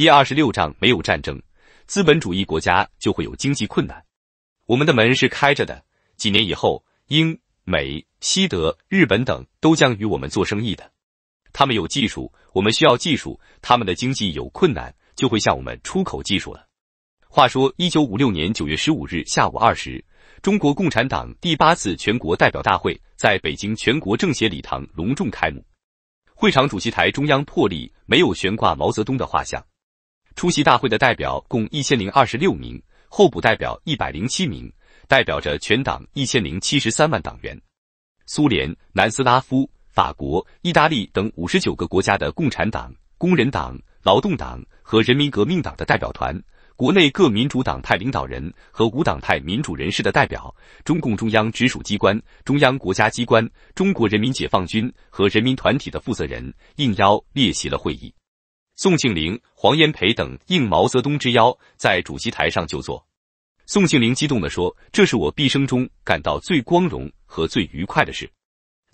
第二十六章没有战争，资本主义国家就会有经济困难。我们的门是开着的，几年以后，英、美、西德、日本等都将与我们做生意的。他们有技术，我们需要技术。他们的经济有困难，就会向我们出口技术了。话说，一九五六年九月十五日下午二时，中国共产党第八次全国代表大会在北京全国政协礼堂隆重开幕。会场主席台中央破例没有悬挂毛泽东的画像。出席大会的代表共一千零二十六名，候补代表一百零七名，代表着全党一千零七十三万党员。苏联、南斯拉夫、法国、意大利等五十九个国家的共产党、工人党、劳动党和人民革命党的代表团，国内各民主党派领导人和无党派民主人士的代表，中共中央直属机关、中央国家机关、中国人民解放军和人民团体的负责人应邀列席了会议。宋庆龄、黄炎培等应毛泽东之邀在主席台上就坐。宋庆龄激动地说：“这是我毕生中感到最光荣和最愉快的事。”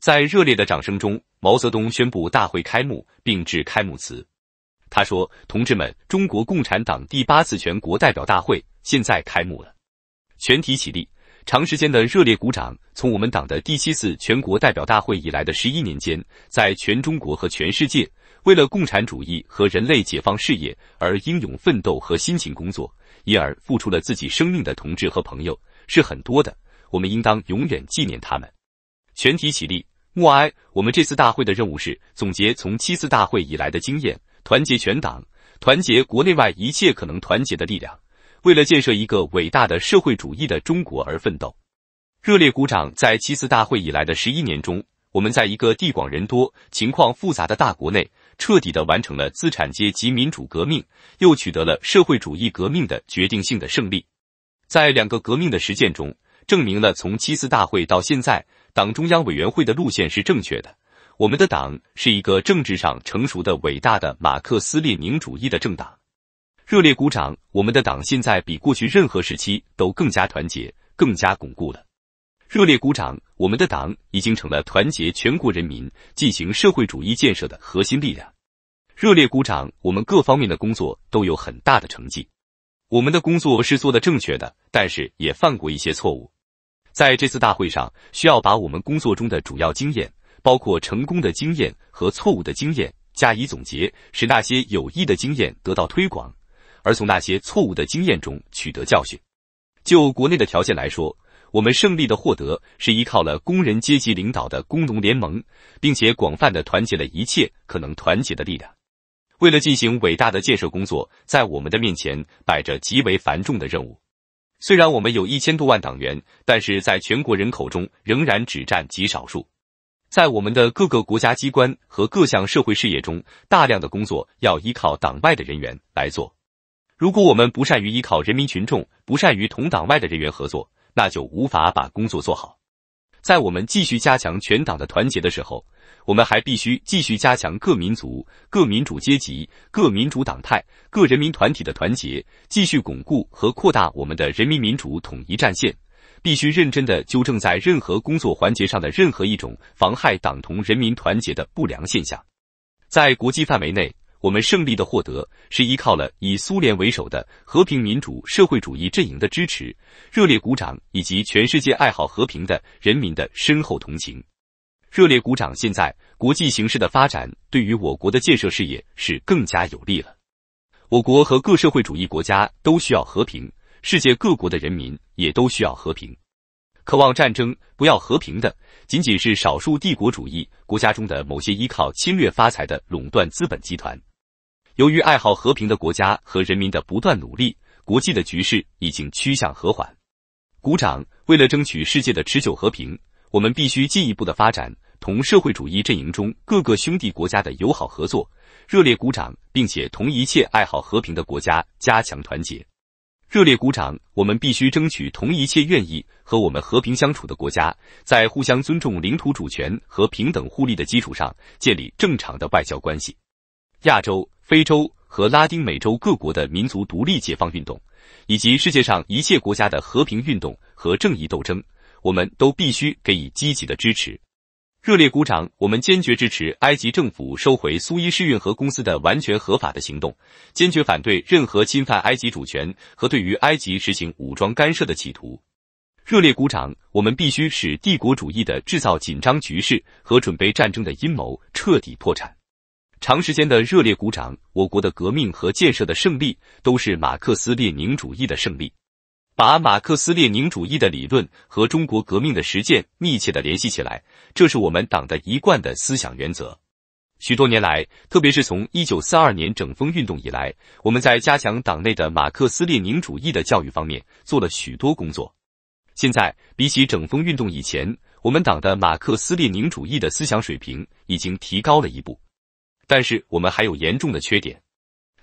在热烈的掌声中，毛泽东宣布大会开幕，并致开幕词。他说：“同志们，中国共产党第八次全国代表大会现在开幕了。全体起立！长时间的热烈鼓掌。从我们党的第七次全国代表大会以来的十一年间，在全中国和全世界。”为了共产主义和人类解放事业而英勇奋斗和辛勤工作，因而付出了自己生命的同志和朋友是很多的，我们应当永远纪念他们。全体起立，默哀。我们这次大会的任务是总结从七次大会以来的经验，团结全党，团结国内外一切可能团结的力量，为了建设一个伟大的社会主义的中国而奋斗。热烈鼓掌。在七次大会以来的十一年中，我们在一个地广人多、情况复杂的大国内。彻底的完成了资产阶级民主革命，又取得了社会主义革命的决定性的胜利。在两个革命的实践中，证明了从七次大会到现在，党中央委员会的路线是正确的。我们的党是一个政治上成熟的伟大的马克思列宁主义的政党。热烈鼓掌！我们的党现在比过去任何时期都更加团结，更加巩固了。热烈鼓掌！我们的党已经成了团结全国人民进行社会主义建设的核心力量。热烈鼓掌！我们各方面的工作都有很大的成绩，我们的工作是做的正确的，但是也犯过一些错误。在这次大会上，需要把我们工作中的主要经验，包括成功的经验和错误的经验，加以总结，使那些有益的经验得到推广，而从那些错误的经验中取得教训。就国内的条件来说。我们胜利的获得是依靠了工人阶级领导的工农联盟，并且广泛的团结了一切可能团结的力量。为了进行伟大的建设工作，在我们的面前摆着极为繁重的任务。虽然我们有一千多万党员，但是在全国人口中仍然只占极少数。在我们的各个国家机关和各项社会事业中，大量的工作要依靠党外的人员来做。如果我们不善于依靠人民群众，不善于同党外的人员合作，那就无法把工作做好。在我们继续加强全党的团结的时候，我们还必须继续加强各民族、各民主阶级、各民主党派、各人民团体的团结，继续巩固和扩大我们的人民民主统一战线。必须认真地纠正在任何工作环节上的任何一种妨害党同人民团结的不良现象。在国际范围内。我们胜利的获得是依靠了以苏联为首的和平民主社会主义阵营的支持，热烈鼓掌以及全世界爱好和平的人民的深厚同情。热烈鼓掌！现在国际形势的发展对于我国的建设事业是更加有利了。我国和各社会主义国家都需要和平，世界各国的人民也都需要和平。渴望战争、不要和平的，仅仅是少数帝国主义国家中的某些依靠侵略发财的垄断资本集团。由于爱好和平的国家和人民的不断努力，国际的局势已经趋向和缓。鼓掌！为了争取世界的持久和平，我们必须进一步的发展同社会主义阵营中各个兄弟国家的友好合作。热烈鼓掌！并且同一切爱好和平的国家加强团结。热烈鼓掌！我们必须争取同一切愿意和我们和平相处的国家，在互相尊重领土主权和平等互利的基础上，建立正常的外交关系。亚洲。非洲和拉丁美洲各国的民族独立解放运动，以及世界上一切国家的和平运动和正义斗争，我们都必须给予积极的支持。热烈鼓掌！我们坚决支持埃及政府收回苏伊士运河公司的完全合法的行动，坚决反对任何侵犯埃及主权和对于埃及实行武装干涉的企图。热烈鼓掌！我们必须使帝国主义的制造紧张局势和准备战争的阴谋彻底破产。长时间的热烈鼓掌。我国的革命和建设的胜利，都是马克思列宁主义的胜利。把马克思列宁主义的理论和中国革命的实践密切的联系起来，这是我们党的一贯的思想原则。许多年来，特别是从一九四二年整风运动以来，我们在加强党内的马克思列宁主义的教育方面做了许多工作。现在，比起整风运动以前，我们党的马克思列宁主义的思想水平已经提高了一步。但是我们还有严重的缺点，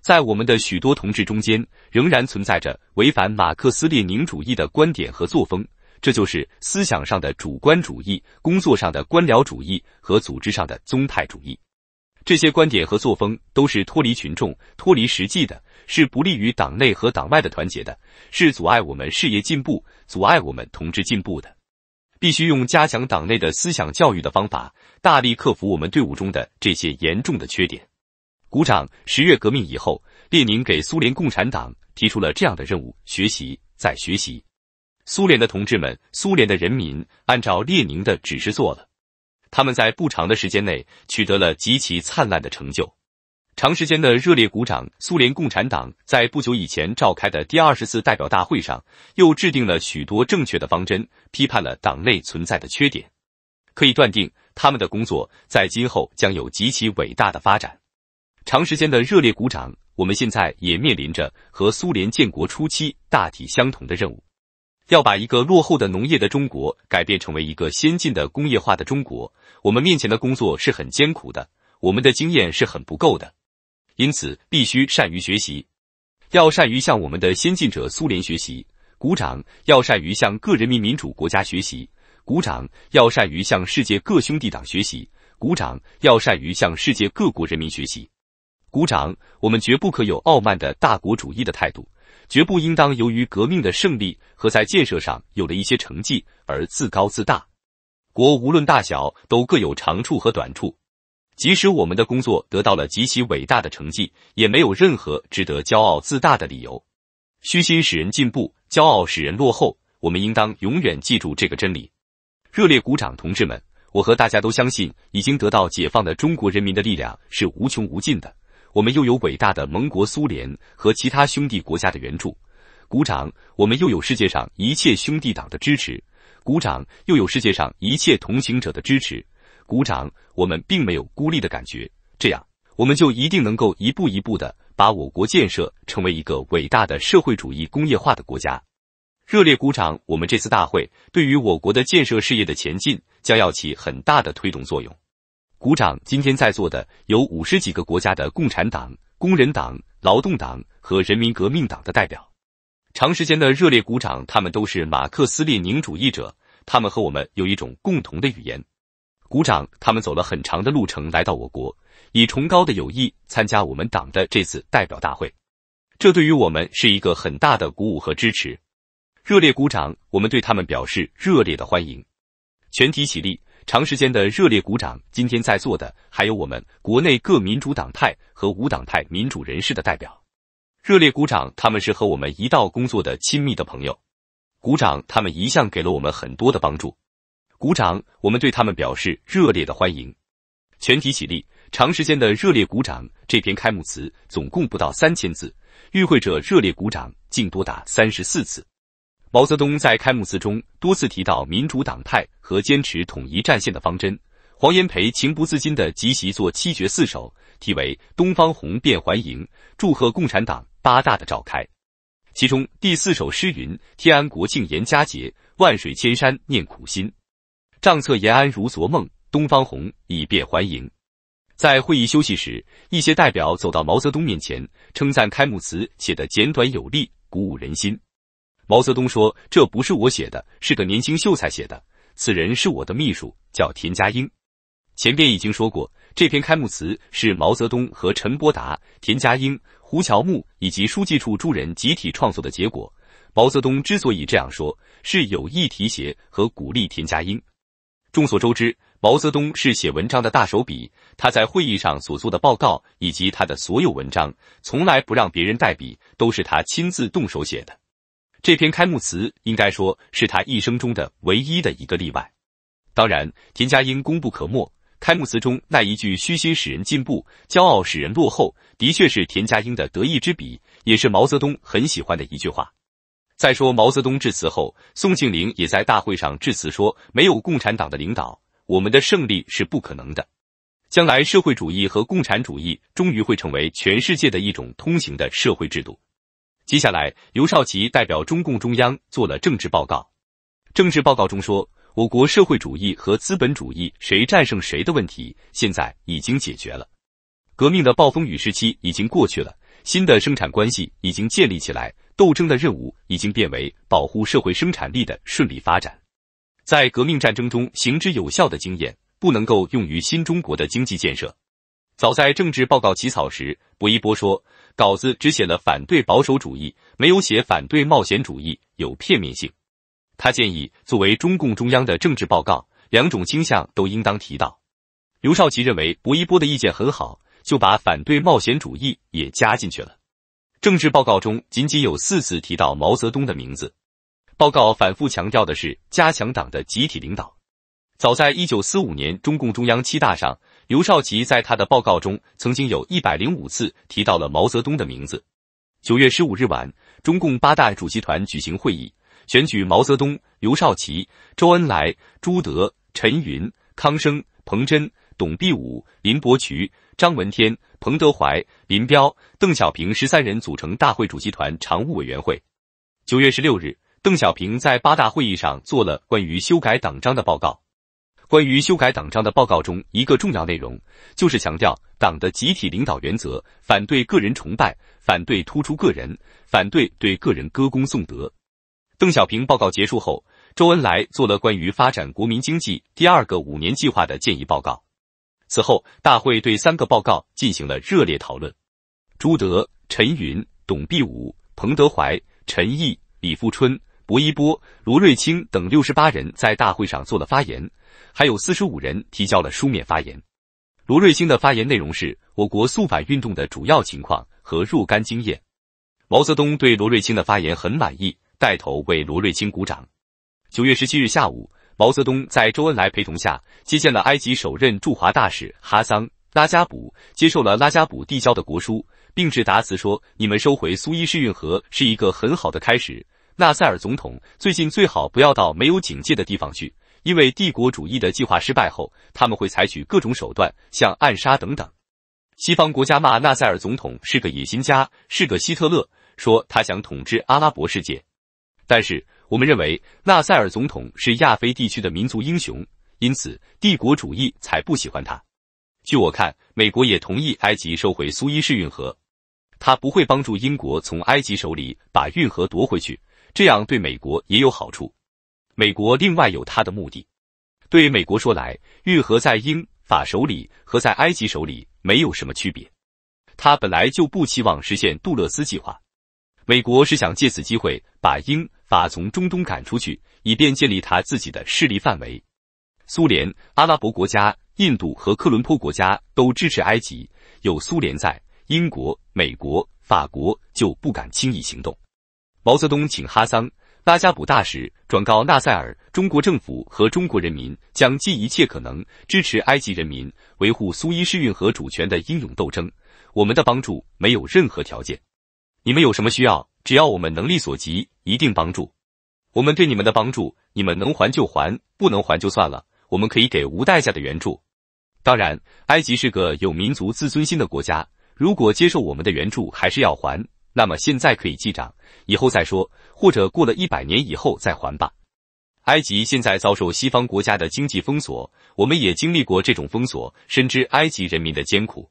在我们的许多同志中间仍然存在着违反马克思列宁主义的观点和作风，这就是思想上的主观主义、工作上的官僚主义和组织上的宗派主义。这些观点和作风都是脱离群众、脱离实际的，是不利于党内和党外的团结的，是阻碍我们事业进步、阻碍我们同志进步的。必须用加强党内的思想教育的方法。大力克服我们队伍中的这些严重的缺点。鼓掌！十月革命以后，列宁给苏联共产党提出了这样的任务：学习，再学习。苏联的同志们，苏联的人民，按照列宁的指示做了，他们在不长的时间内取得了极其灿烂的成就。长时间的热烈鼓掌！苏联共产党在不久以前召开的第二十次代表大会上，又制定了许多正确的方针，批判了党内存在的缺点。可以断定。他们的工作在今后将有极其伟大的发展。长时间的热烈鼓掌。我们现在也面临着和苏联建国初期大体相同的任务，要把一个落后的农业的中国改变成为一个先进的工业化的中国。我们面前的工作是很艰苦的，我们的经验是很不够的，因此必须善于学习，要善于向我们的先进者苏联学习，鼓掌；要善于向各人民民主国家学习。鼓掌要善于向世界各兄弟党学习，鼓掌要善于向世界各国人民学习。鼓掌，我们绝不可有傲慢的大国主义的态度，绝不应当由于革命的胜利和在建设上有了一些成绩而自高自大。国无论大小，都各有长处和短处。即使我们的工作得到了极其伟大的成绩，也没有任何值得骄傲自大的理由。虚心使人进步，骄傲使人落后。我们应当永远记住这个真理。热烈鼓掌，同志们！我和大家都相信，已经得到解放的中国人民的力量是无穷无尽的。我们又有伟大的盟国苏联和其他兄弟国家的援助，鼓掌；我们又有世界上一切兄弟党的支持，鼓掌；又有世界上一切同行者的支持，鼓掌。我们并没有孤立的感觉，这样我们就一定能够一步一步的把我国建设成为一个伟大的社会主义工业化的国家。热烈鼓掌！我们这次大会对于我国的建设事业的前进，将要起很大的推动作用。鼓掌！今天在座的有五十几个国家的共产党、工人党、劳动党和人民革命党的代表。长时间的热烈鼓掌，他们都是马克思列宁主义者，他们和我们有一种共同的语言。鼓掌！他们走了很长的路程来到我国，以崇高的友谊参加我们党的这次代表大会，这对于我们是一个很大的鼓舞和支持。热烈鼓掌，我们对他们表示热烈的欢迎。全体起立，长时间的热烈鼓掌。今天在座的还有我们国内各民主党派和无党派民主人士的代表。热烈鼓掌，他们是和我们一道工作的亲密的朋友。鼓掌，他们一向给了我们很多的帮助。鼓掌，我们对他们表示热烈的欢迎。全体起立，长时间的热烈鼓掌。这篇开幕词总共不到三千字，与会者热烈鼓掌竟多达三十四次。毛泽东在开幕词中多次提到民主党派和坚持统一战线的方针。黄炎培情不自禁地集席作七绝四首，题为《东方红，变还迎》，祝贺共产党八大的召开。其中第四首诗云：“天安国庆延佳节，万水千山念苦心。账册延安如昨梦，东方红已变还迎。”在会议休息时，一些代表走到毛泽东面前，称赞开幕词写得简短有力，鼓舞人心。毛泽东说：“这不是我写的，是个年轻秀才写的。此人是我的秘书，叫田家英。前边已经说过，这篇开幕词是毛泽东和陈伯达、田家英、胡乔木以及书记处诸人集体创作的结果。毛泽东之所以这样说，是有意提携和鼓励田家英。众所周知，毛泽东是写文章的大手笔，他在会议上所做的报告以及他的所有文章，从来不让别人代笔，都是他亲自动手写的。”这篇开幕词应该说是他一生中的唯一的一个例外，当然田家英功不可没。开幕词中那一句“虚心使人进步，骄傲使人落后”，的确是田家英的得意之笔，也是毛泽东很喜欢的一句话。再说毛泽东致辞后，宋庆龄也在大会上致辞说：“没有共产党的领导，我们的胜利是不可能的。将来社会主义和共产主义终于会成为全世界的一种通行的社会制度。”接下来，刘少奇代表中共中央做了政治报告。政治报告中说，我国社会主义和资本主义谁战胜谁的问题现在已经解决了，革命的暴风雨时期已经过去了，新的生产关系已经建立起来，斗争的任务已经变为保护社会生产力的顺利发展。在革命战争中行之有效的经验，不能够用于新中国的经济建设。早在政治报告起草时，薄一波说。稿子只写了反对保守主义，没有写反对冒险主义，有片面性。他建议作为中共中央的政治报告，两种倾向都应当提到。刘少奇认为薄一波的意见很好，就把反对冒险主义也加进去了。政治报告中仅仅有四次提到毛泽东的名字。报告反复强调的是加强党的集体领导。早在1945年，中共中央七大上。刘少奇在他的报告中曾经有一百零五次提到了毛泽东的名字。九月十五日晚，中共八大主席团举行会议，选举毛泽东、刘少奇、周恩来、朱德、陈云、康生、彭真、董必武、林伯渠、张闻天、彭德怀、林彪、邓小平十三人组成大会主席团常务委员会。九月十六日，邓小平在八大会议上做了关于修改党章的报告。关于修改党章的报告中一个重要内容，就是强调党的集体领导原则，反对个人崇拜，反对突出个人，反对对个人歌功颂德。邓小平报告结束后，周恩来做了关于发展国民经济第二个五年计划的建议报告。此后，大会对三个报告进行了热烈讨论。朱德、陈云、董必武、彭德怀、陈毅、李富春。薄一波、罗瑞卿等六十八人在大会上做了发言，还有四十五人提交了书面发言。罗瑞卿的发言内容是我国肃反运动的主要情况和若干经验。毛泽东对罗瑞卿的发言很满意，带头为罗瑞卿鼓掌。九月十七日下午，毛泽东在周恩来陪同下接见了埃及首任驻华大使哈桑·拉加卜，接受了拉加卜递交的国书，并致答词说：“你们收回苏伊士运河是一个很好的开始。”纳塞尔总统最近最好不要到没有警戒的地方去，因为帝国主义的计划失败后，他们会采取各种手段，像暗杀等等。西方国家骂纳塞尔总统是个野心家，是个希特勒，说他想统治阿拉伯世界。但是我们认为纳塞尔总统是亚非地区的民族英雄，因此帝国主义才不喜欢他。据我看，美国也同意埃及收回苏伊士运河，他不会帮助英国从埃及手里把运河夺回去。这样对美国也有好处。美国另外有他的目的。对美国说来，运河在英法手里和在埃及手里没有什么区别。他本来就不期望实现杜勒斯计划。美国是想借此机会把英法从中东赶出去，以便建立他自己的势力范围。苏联、阿拉伯国家、印度和科伦坡国家都支持埃及。有苏联在，英国、美国、法国就不敢轻易行动。毛泽东请哈桑·拉加卜大使转告纳赛尔：中国政府和中国人民将尽一切可能支持埃及人民维护苏伊士运河主权的英勇斗争。我们的帮助没有任何条件，你们有什么需要，只要我们能力所及，一定帮助。我们对你们的帮助，你们能还就还，不能还就算了。我们可以给无代价的援助。当然，埃及是个有民族自尊心的国家，如果接受我们的援助，还是要还。那么现在可以记账，以后再说，或者过了一百年以后再还吧。埃及现在遭受西方国家的经济封锁，我们也经历过这种封锁，深知埃及人民的艰苦。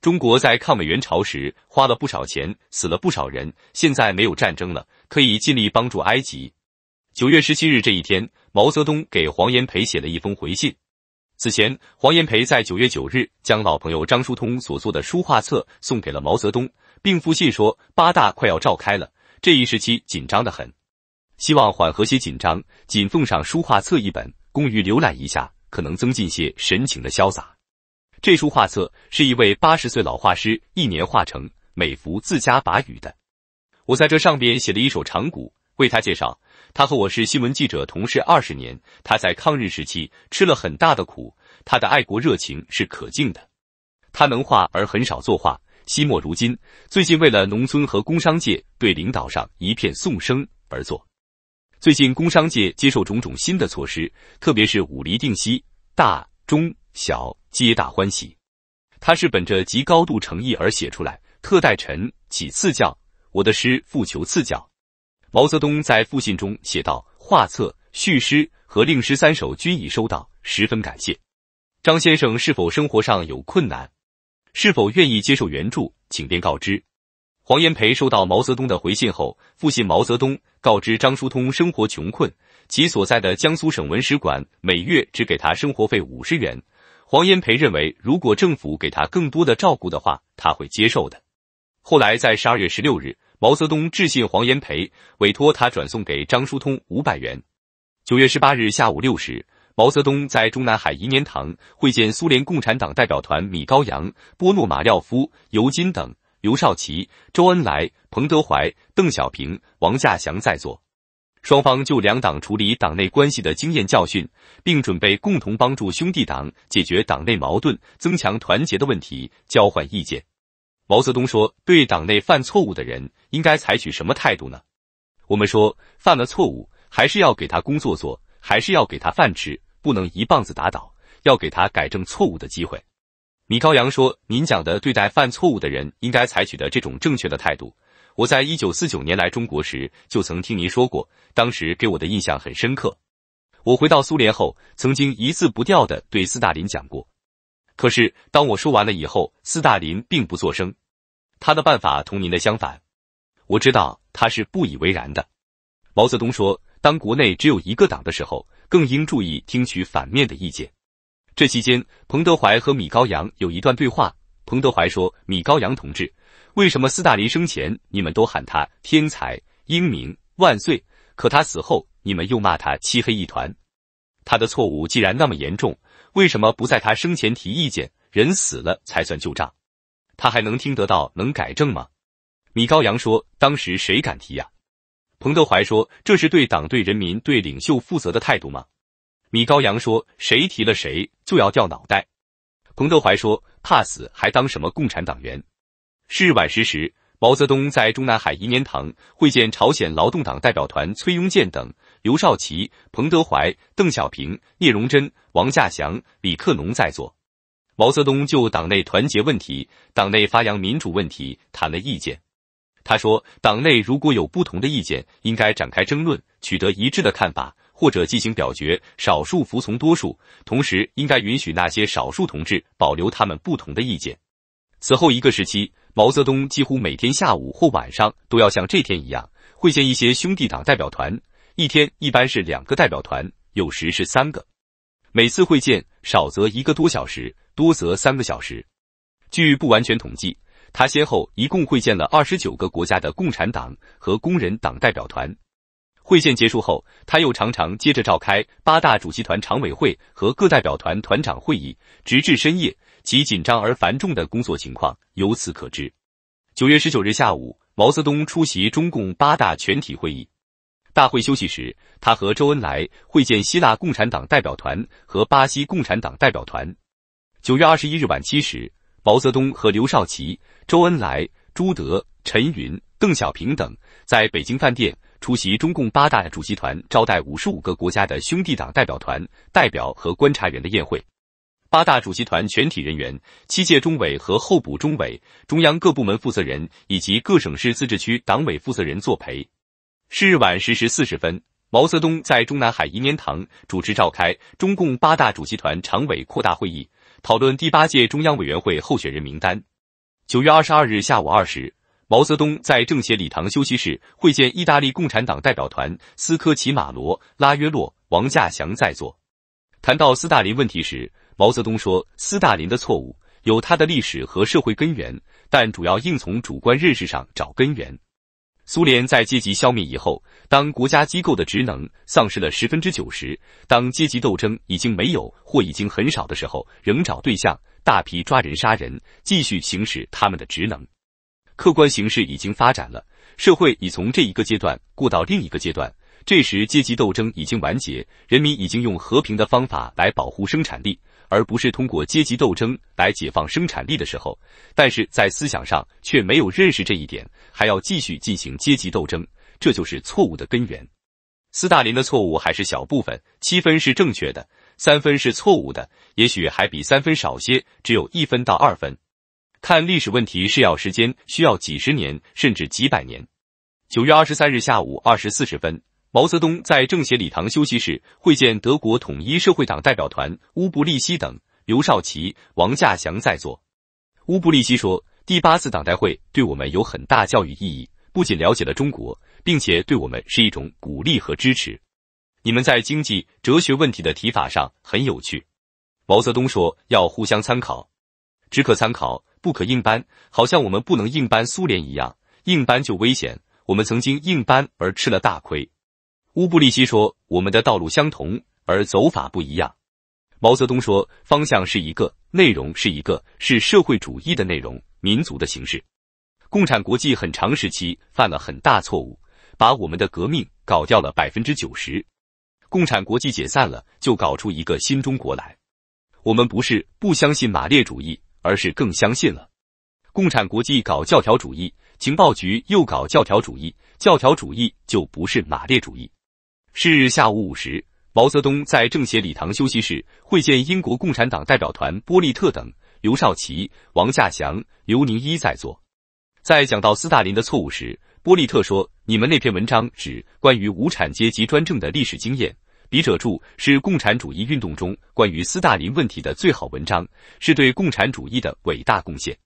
中国在抗美援朝时花了不少钱，死了不少人，现在没有战争了，可以尽力帮助埃及。九月十七日这一天，毛泽东给黄炎培写了一封回信。此前，黄炎培在九月九日将老朋友张叔通所做的书画册送给了毛泽东。并复信说：“八大快要召开了，这一时期紧张的很，希望缓和些紧张。仅奉上书画册一本，供于浏览一下，可能增进些神情的潇洒。这书画册是一位八十岁老画师一年画成，每幅自家把语的。我在这上边写了一首长古，为他介绍。他和我是新闻记者同事二十年。他在抗日时期吃了很大的苦，他的爱国热情是可敬的。他能画而很少作画。”惜墨如今，最近为了农村和工商界对领导上一片颂声而作。最近工商界接受种种新的措施，特别是五厘定息，大中小皆大欢喜。他是本着极高度诚意而写出来，特待臣起赐教。我的诗复求赐教。毛泽东在复信中写道：画册、序诗和令诗三首均已收到，十分感谢。张先生是否生活上有困难？是否愿意接受援助，请便告知。黄炎培收到毛泽东的回信后，复信毛泽东告知张叔通生活穷困，其所在的江苏省文史馆每月只给他生活费五十元。黄炎培认为，如果政府给他更多的照顾的话，他会接受的。后来在十二月十六日，毛泽东致信黄炎培，委托他转送给张叔通五百元。九月十八日下午六时。毛泽东在中南海颐年堂会见苏联共产党代表团米高扬、波诺马廖夫、尤金等，刘少奇、周恩来、彭德怀、邓小平、王稼祥在座。双方就两党处理党内关系的经验教训，并准备共同帮助兄弟党解决党内矛盾、增强团结的问题交换意见。毛泽东说：“对党内犯错误的人，应该采取什么态度呢？我们说，犯了错误，还是要给他工作做。”还是要给他饭吃，不能一棒子打倒，要给他改正错误的机会。米高扬说：“您讲的对待犯错误的人应该采取的这种正确的态度，我在一九四九年来中国时就曾听您说过，当时给我的印象很深刻。我回到苏联后，曾经一字不掉的对斯大林讲过。可是当我说完了以后，斯大林并不作声，他的办法同您的相反，我知道他是不以为然的。”毛泽东说。当国内只有一个党的时候，更应注意听取反面的意见。这期间，彭德怀和米高扬有一段对话。彭德怀说：“米高扬同志，为什么斯大林生前你们都喊他天才、英明、万岁，可他死后你们又骂他漆黑一团？他的错误既然那么严重，为什么不在他生前提意见？人死了才算旧账，他还能听得到、能改正吗？”米高扬说：“当时谁敢提呀？”彭德怀说：“这是对党、对人民、对领袖负责的态度吗？”米高扬说：“谁提了谁就要掉脑袋。”彭德怀说：“怕死还当什么共产党员？”是晚十时，毛泽东在中南海颐年堂会见朝鲜劳动党代表团崔庸健等，刘少奇、彭德怀、邓小平、聂荣臻、王稼祥、李克农在座。毛泽东就党内团结问题、党内发扬民主问题谈了意见。他说，党内如果有不同的意见，应该展开争论，取得一致的看法，或者进行表决，少数服从多数。同时，应该允许那些少数同志保留他们不同的意见。此后一个时期，毛泽东几乎每天下午或晚上都要像这天一样，会见一些兄弟党代表团。一天一般是两个代表团，有时是三个。每次会见，少则一个多小时，多则三个小时。据不完全统计。他先后一共会见了二十九个国家的共产党和工人党代表团。会见结束后，他又常常接着召开八大主席团常委会和各代表团团长会议，直至深夜。其紧张而繁重的工作情况由此可知。九月十九日下午，毛泽东出席中共八大全体会议。大会休息时，他和周恩来会见希腊共产党代表团和巴西共产党代表团。九月二十一日晚七时。毛泽东和刘少奇、周恩来、朱德、陈云、邓小平等在北京饭店出席中共八大主席团招待五十五个国家的兄弟党代表团代表和观察员的宴会。八大主席团全体人员、七届中委和候补中委、中央各部门负责人以及各省市自治区党委负责人作陪。是日晚十时四十分，毛泽东在中南海颐年堂主持召开中共八大主席团常委扩大会议。讨论第八届中央委员会候选人名单。九月二十二日下午二时，毛泽东在政协礼堂休息室会见意大利共产党代表团，斯科齐马罗、拉约洛、王稼祥在座。谈到斯大林问题时，毛泽东说：“斯大林的错误有他的历史和社会根源，但主要应从主观认识上找根源。”苏联在阶级消灭以后，当国家机构的职能丧失了十分之九十，当阶级斗争已经没有或已经很少的时候，仍找对象，大批抓人杀人，继续行使他们的职能。客观形势已经发展了，社会已从这一个阶段过到另一个阶段，这时阶级斗争已经完结，人民已经用和平的方法来保护生产力。而不是通过阶级斗争来解放生产力的时候，但是在思想上却没有认识这一点，还要继续进行阶级斗争，这就是错误的根源。斯大林的错误还是小部分，七分是正确的，三分是错误的，也许还比三分少些，只有一分到二分。看历史问题是要时间，需要几十年甚至几百年。九月二十三日下午二时四十分。毛泽东在政协礼堂休息室会见德国统一社会党代表团乌布利希等，刘少奇、王稼祥在座。乌布利希说：“第八次党代会对我们有很大教育意义，不仅了解了中国，并且对我们是一种鼓励和支持。你们在经济、哲学问题的提法上很有趣。”毛泽东说：“要互相参考，只可参考，不可硬搬。好像我们不能硬搬苏联一样，硬搬就危险。我们曾经硬搬而吃了大亏。”乌布利希说：“我们的道路相同，而走法不一样。”毛泽东说：“方向是一个，内容是一个，是社会主义的内容，民族的形式。”共产国际很长时期犯了很大错误，把我们的革命搞掉了百分之九十。共产国际解散了，就搞出一个新中国来。我们不是不相信马列主义，而是更相信了。共产国际搞教条主义，情报局又搞教条主义，教条主义就不是马列主义。是日下午五时，毛泽东在政协礼堂休息室会见英国共产党代表团波利特等，刘少奇、王稼祥、刘宁一在座。在讲到斯大林的错误时，波利特说：“你们那篇文章指关于无产阶级专政的历史经验，笔者注是共产主义运动中关于斯大林问题的最好文章，是对共产主义的伟大贡献。”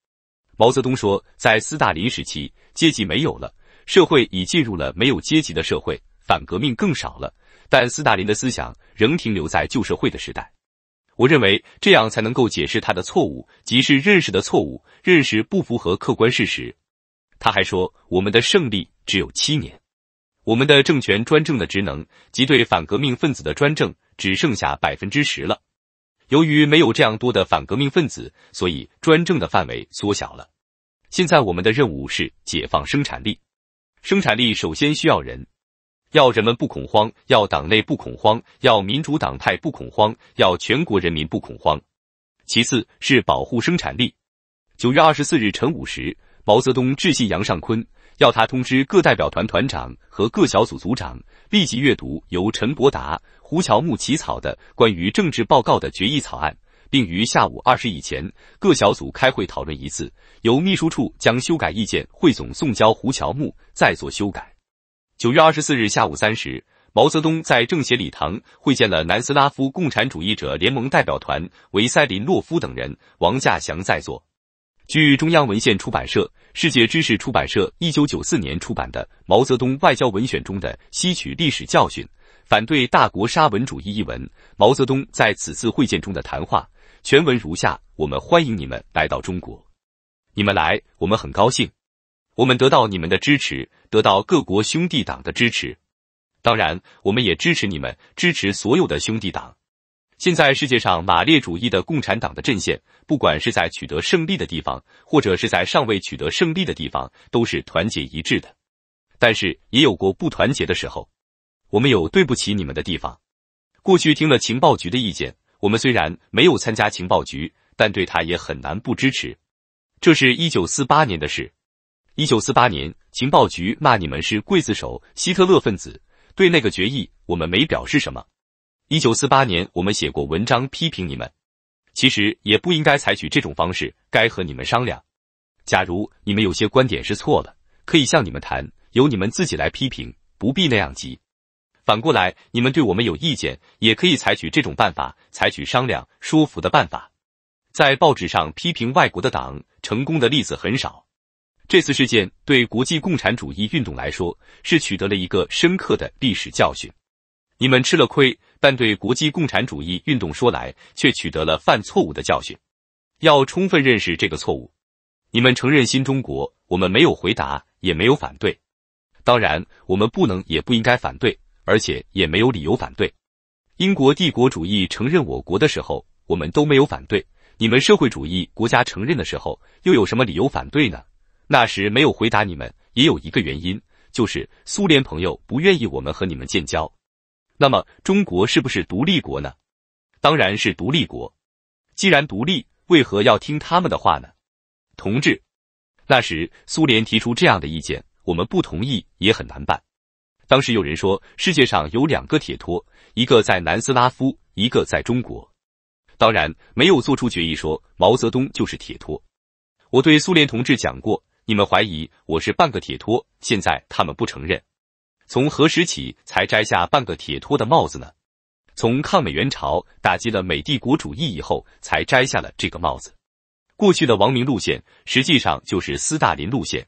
毛泽东说：“在斯大林时期，阶级没有了，社会已进入了没有阶级的社会。”反革命更少了，但斯大林的思想仍停留在旧社会的时代。我认为这样才能够解释他的错误，即是认识的错误，认识不符合客观事实。他还说：“我们的胜利只有七年，我们的政权专政的职能，即对反革命分子的专政，只剩下百分之十了。由于没有这样多的反革命分子，所以专政的范围缩小了。现在我们的任务是解放生产力，生产力首先需要人。”要人们不恐慌，要党内不恐慌，要民主党派不恐慌，要全国人民不恐慌。其次，是保护生产力。九月二十四日晨五时，毛泽东致信杨尚昆，要他通知各代表团团长和各小组组长立即阅读由陈伯达、胡乔木起草的关于政治报告的决议草案，并于下午二时以前各小组开会讨论一次，由秘书处将修改意见汇总送交胡乔木再做修改。九月二十四日下午三时，毛泽东在政协礼堂会见了南斯拉夫共产主义者联盟代表团维塞林洛夫等人，王稼祥在座。据中央文献出版社、世界知识出版社一九九四年出版的《毛泽东外交文选》中的《吸取历史教训，反对大国沙文主义》一文，毛泽东在此次会见中的谈话全文如下：我们欢迎你们来到中国，你们来，我们很高兴。我们得到你们的支持，得到各国兄弟党的支持。当然，我们也支持你们，支持所有的兄弟党。现在世界上马列主义的共产党的阵线，不管是在取得胜利的地方，或者是在尚未取得胜利的地方，都是团结一致的。但是也有过不团结的时候。我们有对不起你们的地方。过去听了情报局的意见，我们虽然没有参加情报局，但对他也很难不支持。这是一九四八年的事。一九四八年，情报局骂你们是刽子手、希特勒分子。对那个决议，我们没表示什么。一九四八年，我们写过文章批评你们，其实也不应该采取这种方式。该和你们商量。假如你们有些观点是错了，可以向你们谈，由你们自己来批评，不必那样急。反过来，你们对我们有意见，也可以采取这种办法，采取商量、说服的办法。在报纸上批评外国的党，成功的例子很少。这次事件对国际共产主义运动来说是取得了一个深刻的历史教训。你们吃了亏，但对国际共产主义运动说来却取得了犯错误的教训。要充分认识这个错误。你们承认新中国，我们没有回答，也没有反对。当然，我们不能也不应该反对，而且也没有理由反对。英国帝国主义承认我国的时候，我们都没有反对；你们社会主义国家承认的时候，又有什么理由反对呢？那时没有回答你们，也有一个原因，就是苏联朋友不愿意我们和你们建交。那么，中国是不是独立国呢？当然是独立国。既然独立，为何要听他们的话呢？同志，那时苏联提出这样的意见，我们不同意也很难办。当时有人说世界上有两个铁托，一个在南斯拉夫，一个在中国。当然，没有做出决议说毛泽东就是铁托。我对苏联同志讲过。你们怀疑我是半个铁托，现在他们不承认。从何时起才摘下半个铁托的帽子呢？从抗美援朝打击了美帝国主义以后，才摘下了这个帽子。过去的王明路线实际上就是斯大林路线，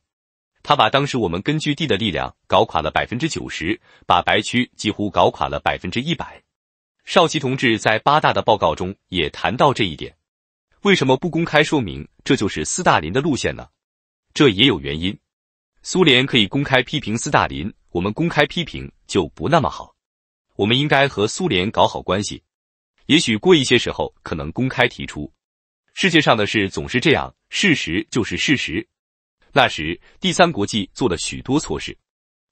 他把当时我们根据地的力量搞垮了百分之九十，把白区几乎搞垮了百分之一百。少奇同志在八大的报告中也谈到这一点。为什么不公开说明这就是斯大林的路线呢？这也有原因，苏联可以公开批评斯大林，我们公开批评就不那么好。我们应该和苏联搞好关系，也许过一些时候可能公开提出。世界上的事总是这样，事实就是事实。那时第三国际做了许多错事，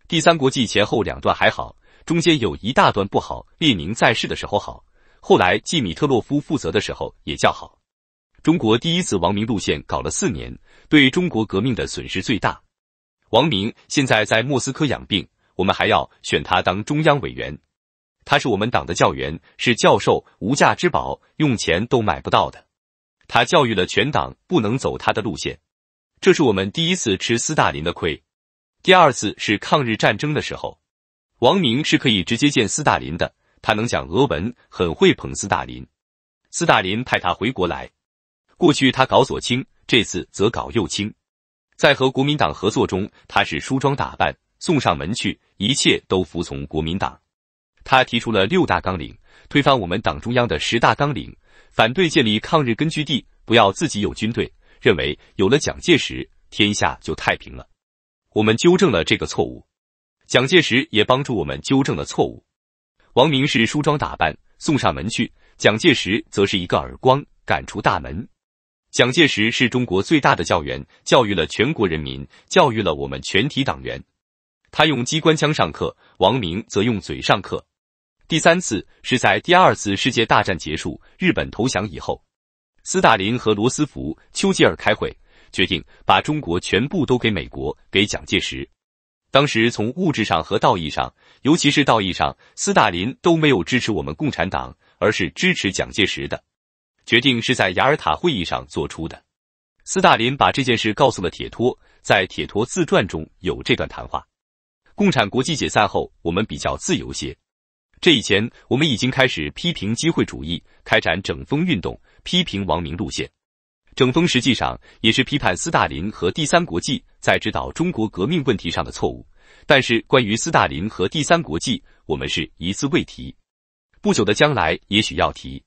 第三国际前后两段还好，中间有一大段不好。列宁在世的时候好，后来季米特洛夫负责的时候也较好。中国第一次亡明路线搞了四年。对中国革命的损失最大。王明现在在莫斯科养病，我们还要选他当中央委员。他是我们党的教员，是教授，无价之宝，用钱都买不到的。他教育了全党不能走他的路线。这是我们第一次吃斯大林的亏，第二次是抗日战争的时候，王明是可以直接见斯大林的，他能讲俄文，很会捧斯大林。斯大林派他回国来，过去他搞左倾。这次则搞右倾，在和国民党合作中，他是梳妆打扮，送上门去，一切都服从国民党。他提出了六大纲领，推翻我们党中央的十大纲领，反对建立抗日根据地，不要自己有军队，认为有了蒋介石天下就太平了。我们纠正了这个错误，蒋介石也帮助我们纠正了错误。王明是梳妆打扮，送上门去，蒋介石则是一个耳光，赶出大门。蒋介石是中国最大的教员，教育了全国人民，教育了我们全体党员。他用机关枪上课，王明则用嘴上课。第三次是在第二次世界大战结束、日本投降以后，斯大林和罗斯福、丘吉尔开会，决定把中国全部都给美国，给蒋介石。当时从物质上和道义上，尤其是道义上，斯大林都没有支持我们共产党，而是支持蒋介石的。决定是在雅尔塔会议上做出的。斯大林把这件事告诉了铁托，在铁托自传中有这段谈话。共产国际解散后，我们比较自由些。这以前，我们已经开始批评机会主义，开展整风运动，批评王明路线。整风实际上也是批判斯大林和第三国际在指导中国革命问题上的错误，但是关于斯大林和第三国际，我们是一字未提。不久的将来，也许要提。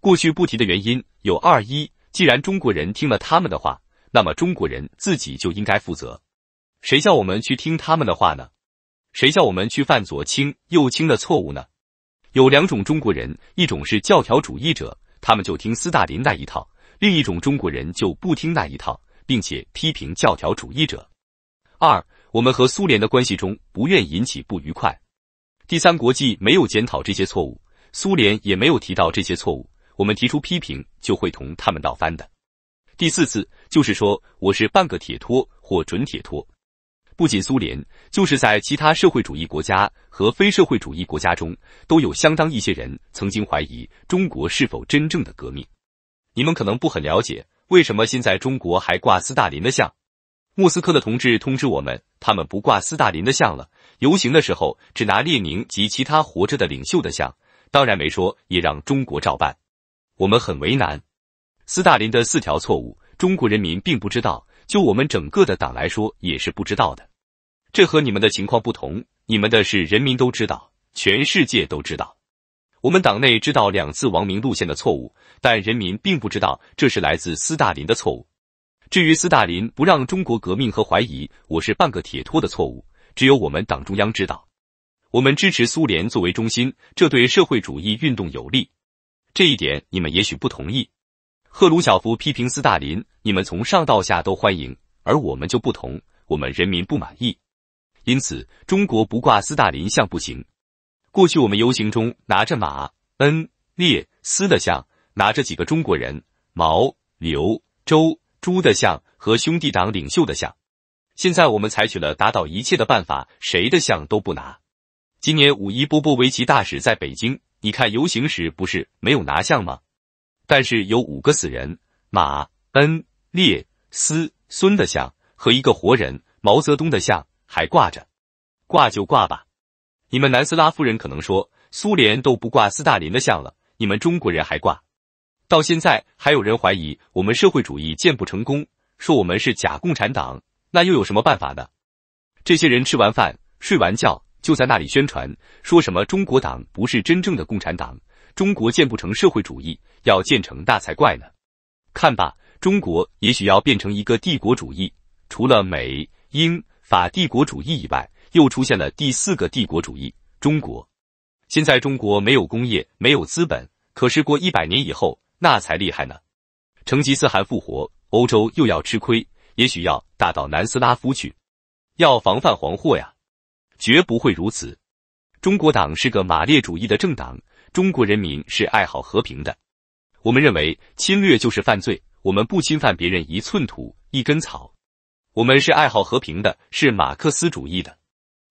过去不提的原因有二：一，既然中国人听了他们的话，那么中国人自己就应该负责。谁叫我们去听他们的话呢？谁叫我们去犯左倾右倾的错误呢？有两种中国人，一种是教条主义者，他们就听斯大林那一套；另一种中国人就不听那一套，并且批评教条主义者。二，我们和苏联的关系中不愿引起不愉快。第三国际没有检讨这些错误，苏联也没有提到这些错误。我们提出批评，就会同他们闹翻的。第四次就是说，我是半个铁托或准铁托。不仅苏联，就是在其他社会主义国家和非社会主义国家中，都有相当一些人曾经怀疑中国是否真正的革命。你们可能不很了解，为什么现在中国还挂斯大林的像？莫斯科的同志通知我们，他们不挂斯大林的像了，游行的时候只拿列宁及其他活着的领袖的像。当然没说，也让中国照办。我们很为难，斯大林的四条错误，中国人民并不知道，就我们整个的党来说也是不知道的。这和你们的情况不同，你们的是人民都知道，全世界都知道。我们党内知道两次亡明路线的错误，但人民并不知道这是来自斯大林的错误。至于斯大林不让中国革命和怀疑我是半个铁托的错误，只有我们党中央知道。我们支持苏联作为中心，这对社会主义运动有利。这一点你们也许不同意。赫鲁晓夫批评斯大林，你们从上到下都欢迎，而我们就不同，我们人民不满意。因此，中国不挂斯大林像不行。过去我们游行中拿着马恩列斯的像，拿着几个中国人毛刘周朱的像和兄弟党领袖的像。现在我们采取了打倒一切的办法，谁的像都不拿。今年五一，波波维奇大使在北京。你看游行时不是没有拿像吗？但是有五个死人马恩列斯孙的像和一个活人毛泽东的像还挂着，挂就挂吧。你们南斯拉夫人可能说苏联都不挂斯大林的像了，你们中国人还挂。到现在还有人怀疑我们社会主义建不成功，说我们是假共产党，那又有什么办法呢？这些人吃完饭睡完觉。就在那里宣传，说什么中国党不是真正的共产党，中国建不成社会主义，要建成那才怪呢。看吧，中国也许要变成一个帝国主义，除了美英法帝国主义以外，又出现了第四个帝国主义——中国。现在中国没有工业，没有资本，可是过一百年以后，那才厉害呢。成吉思汗复活，欧洲又要吃亏，也许要打到南斯拉夫去，要防范黄祸呀。绝不会如此。中国党是个马列主义的政党，中国人民是爱好和平的。我们认为侵略就是犯罪，我们不侵犯别人一寸土一根草。我们是爱好和平的，是马克思主义的，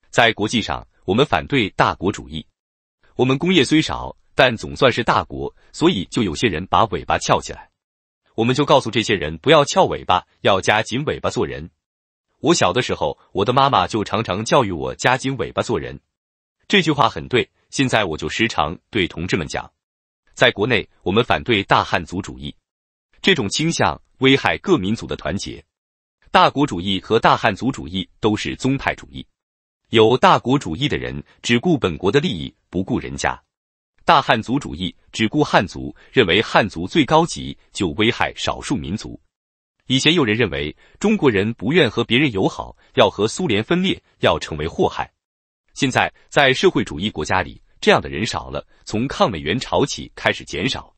在国际上我们反对大国主义。我们工业虽少，但总算是大国，所以就有些人把尾巴翘起来。我们就告诉这些人，不要翘尾巴，要夹紧尾巴做人。我小的时候，我的妈妈就常常教育我夹紧尾巴做人。这句话很对。现在我就时常对同志们讲，在国内，我们反对大汉族主义，这种倾向危害各民族的团结。大国主义和大汉族主义都是宗派主义。有大国主义的人只顾本国的利益，不顾人家；大汉族主义只顾汉族，认为汉族最高级，就危害少数民族。以前有人认为中国人不愿和别人友好，要和苏联分裂，要成为祸害。现在在社会主义国家里，这样的人少了，从抗美援朝起开始减少。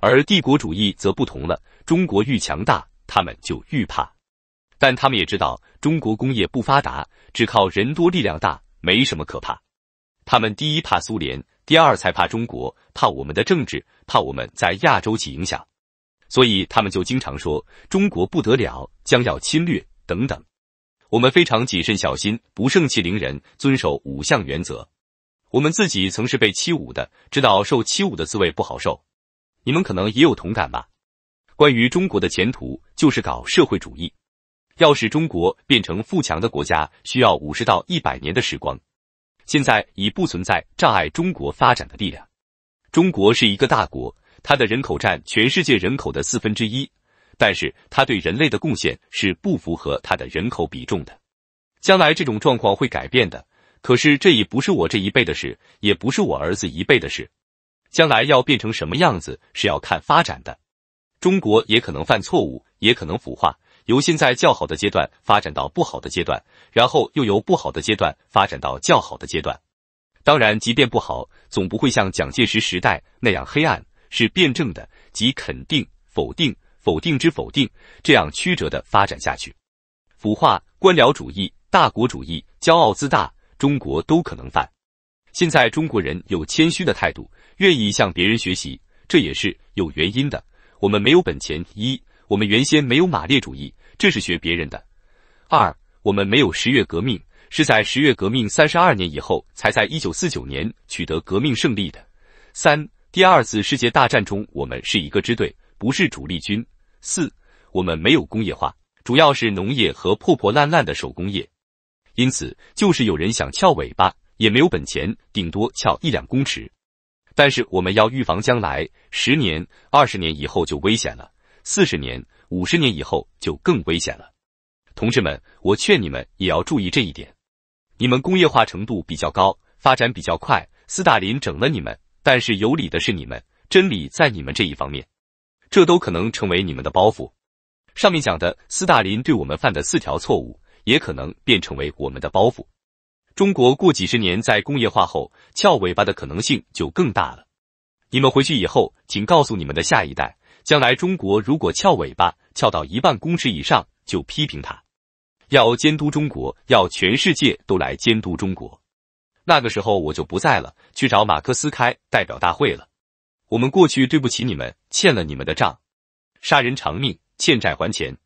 而帝国主义则不同了，中国愈强大，他们就愈怕。但他们也知道中国工业不发达，只靠人多力量大，没什么可怕。他们第一怕苏联，第二才怕中国，怕我们的政治，怕我们在亚洲起影响。所以他们就经常说中国不得了，将要侵略等等。我们非常谨慎小心，不盛气凌人，遵守五项原则。我们自己曾是被欺侮的，知道受欺侮的滋味不好受。你们可能也有同感吧？关于中国的前途，就是搞社会主义，要使中国变成富强的国家，需要五十到一百年的时光。现在已不存在障碍中国发展的力量。中国是一个大国。它的人口占全世界人口的四分之一，但是它对人类的贡献是不符合它的人口比重的。将来这种状况会改变的，可是这已不是我这一辈的事，也不是我儿子一辈的事。将来要变成什么样子是要看发展的。中国也可能犯错误，也可能腐化，由现在较好的阶段发展到不好的阶段，然后又由不好的阶段发展到较好的阶段。当然，即便不好，总不会像蒋介石时代那样黑暗。是辩证的，即肯定、否定、否定之否定，这样曲折的发展下去。腐化、官僚主义、大国主义、骄傲自大，中国都可能犯。现在中国人有谦虚的态度，愿意向别人学习，这也是有原因的。我们没有本钱：一、我们原先没有马列主义，这是学别人的；二、我们没有十月革命，是在十月革命三十二年以后，才在一九四九年取得革命胜利的；三。第二次世界大战中，我们是一个支队，不是主力军。四，我们没有工业化，主要是农业和破破烂烂的手工业，因此，就是有人想翘尾巴，也没有本钱，顶多翘一两公尺。但是，我们要预防将来十年、二十年以后就危险了，四十年、五十年以后就更危险了。同志们，我劝你们也要注意这一点。你们工业化程度比较高，发展比较快，斯大林整了你们。但是有理的是你们，真理在你们这一方面，这都可能成为你们的包袱。上面讲的斯大林对我们犯的四条错误，也可能变成为我们的包袱。中国过几十年在工业化后翘尾巴的可能性就更大了。你们回去以后，请告诉你们的下一代，将来中国如果翘尾巴翘到一半公尺以上，就批评他，要监督中国，要全世界都来监督中国。那个时候我就不在了，去找马克思开代表大会了。我们过去对不起你们，欠了你们的账，杀人偿命，欠债还钱。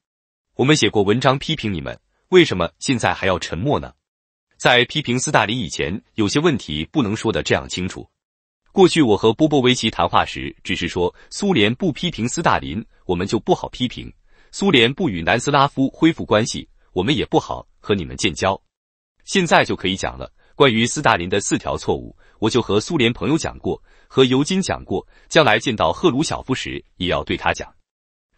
我们写过文章批评你们，为什么现在还要沉默呢？在批评斯大林以前，有些问题不能说的这样清楚。过去我和波波维奇谈话时，只是说苏联不批评斯大林，我们就不好批评；苏联不与南斯拉夫恢复关系，我们也不好和你们建交。现在就可以讲了。关于斯大林的四条错误，我就和苏联朋友讲过，和尤金讲过，将来见到赫鲁晓夫时也要对他讲。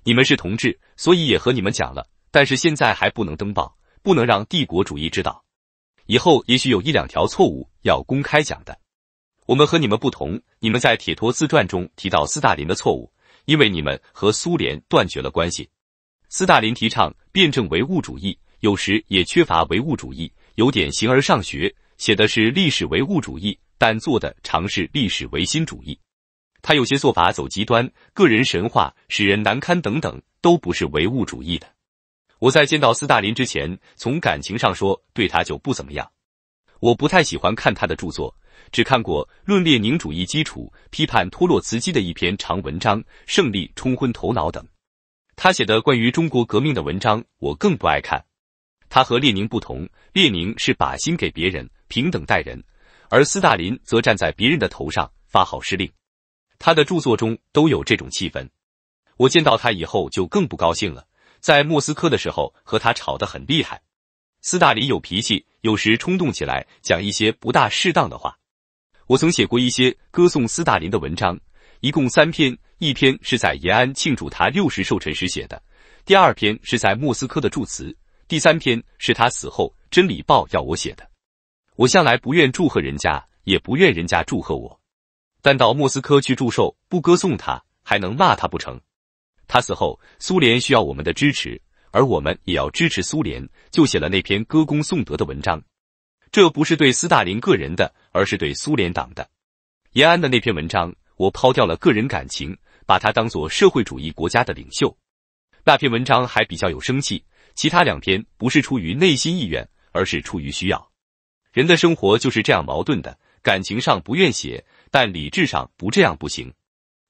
你们是同志，所以也和你们讲了，但是现在还不能登报，不能让帝国主义知道。以后也许有一两条错误要公开讲的。我们和你们不同，你们在铁托自传中提到斯大林的错误，因为你们和苏联断绝了关系。斯大林提倡辩证唯物主义，有时也缺乏唯物主义，有点形而上学。写的是历史唯物主义，但做的尝试历史唯心主义。他有些做法走极端，个人神话，使人难堪等等，都不是唯物主义的。我在见到斯大林之前，从感情上说对他就不怎么样。我不太喜欢看他的著作，只看过《论列宁主义基础》、《批判托洛茨基》的一篇长文章《胜利冲昏头脑》等。他写的关于中国革命的文章，我更不爱看。他和列宁不同，列宁是把心给别人。平等待人，而斯大林则站在别人的头上发号施令。他的著作中都有这种气氛。我见到他以后就更不高兴了。在莫斯科的时候和他吵得很厉害。斯大林有脾气，有时冲动起来讲一些不大适当的话。我曾写过一些歌颂斯大林的文章，一共三篇，一篇是在延安庆祝他六十寿辰时写的，第二篇是在莫斯科的祝词，第三篇是他死后《真理报》要我写的。我向来不愿祝贺人家，也不愿人家祝贺我。但到莫斯科去祝寿，不歌颂他，还能骂他不成？他死后，苏联需要我们的支持，而我们也要支持苏联，就写了那篇歌功颂德的文章。这不是对斯大林个人的，而是对苏联党的。延安的那篇文章，我抛掉了个人感情，把他当做社会主义国家的领袖。那篇文章还比较有生气，其他两篇不是出于内心意愿，而是出于需要。人的生活就是这样矛盾的，感情上不愿写，但理智上不这样不行。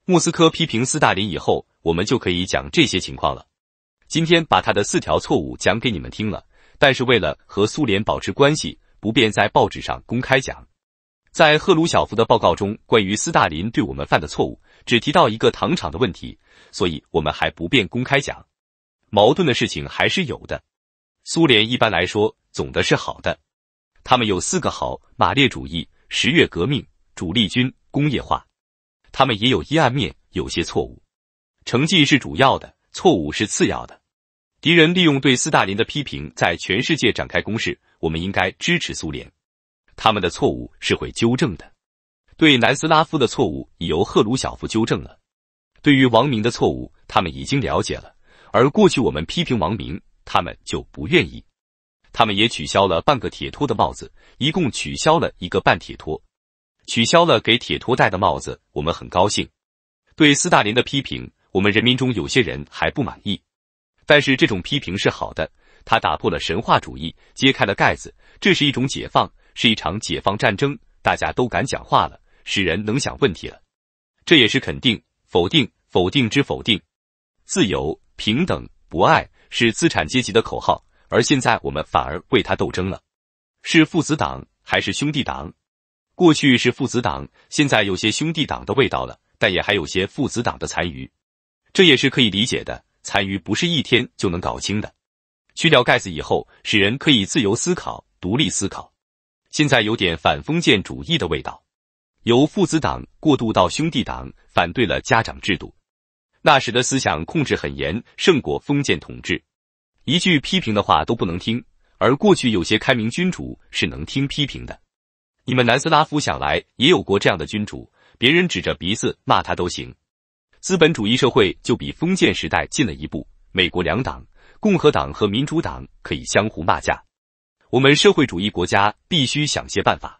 莫斯科批评斯大林以后，我们就可以讲这些情况了。今天把他的四条错误讲给你们听了，但是为了和苏联保持关系，不便在报纸上公开讲。在赫鲁晓夫的报告中，关于斯大林对我们犯的错误，只提到一个糖厂的问题，所以我们还不便公开讲。矛盾的事情还是有的。苏联一般来说，总的是好的。他们有四个好：马列主义、十月革命、主力军、工业化。他们也有阴暗面，有些错误。成绩是主要的，错误是次要的。敌人利用对斯大林的批评，在全世界展开攻势。我们应该支持苏联。他们的错误是会纠正的。对南斯拉夫的错误已由赫鲁晓夫纠正了。对于王明的错误，他们已经了解了。而过去我们批评王明，他们就不愿意。他们也取消了半个铁托的帽子，一共取消了一个半铁托，取消了给铁托戴的帽子。我们很高兴。对斯大林的批评，我们人民中有些人还不满意，但是这种批评是好的，他打破了神话主义，揭开了盖子，这是一种解放，是一场解放战争。大家都敢讲话了，使人能想问题了。这也是肯定、否定、否定之否定。自由、平等、博爱是资产阶级的口号。而现在我们反而为他斗争了，是父子党还是兄弟党？过去是父子党，现在有些兄弟党的味道了，但也还有些父子党的残余，这也是可以理解的。残余不是一天就能搞清的。去掉盖子以后，使人可以自由思考、独立思考。现在有点反封建主义的味道，由父子党过渡到兄弟党，反对了家长制度。那时的思想控制很严，胜过封建统治。一句批评的话都不能听，而过去有些开明君主是能听批评的。你们南斯拉夫想来也有过这样的君主，别人指着鼻子骂他都行。资本主义社会就比封建时代近了一步。美国两党，共和党和民主党可以相互骂架。我们社会主义国家必须想些办法。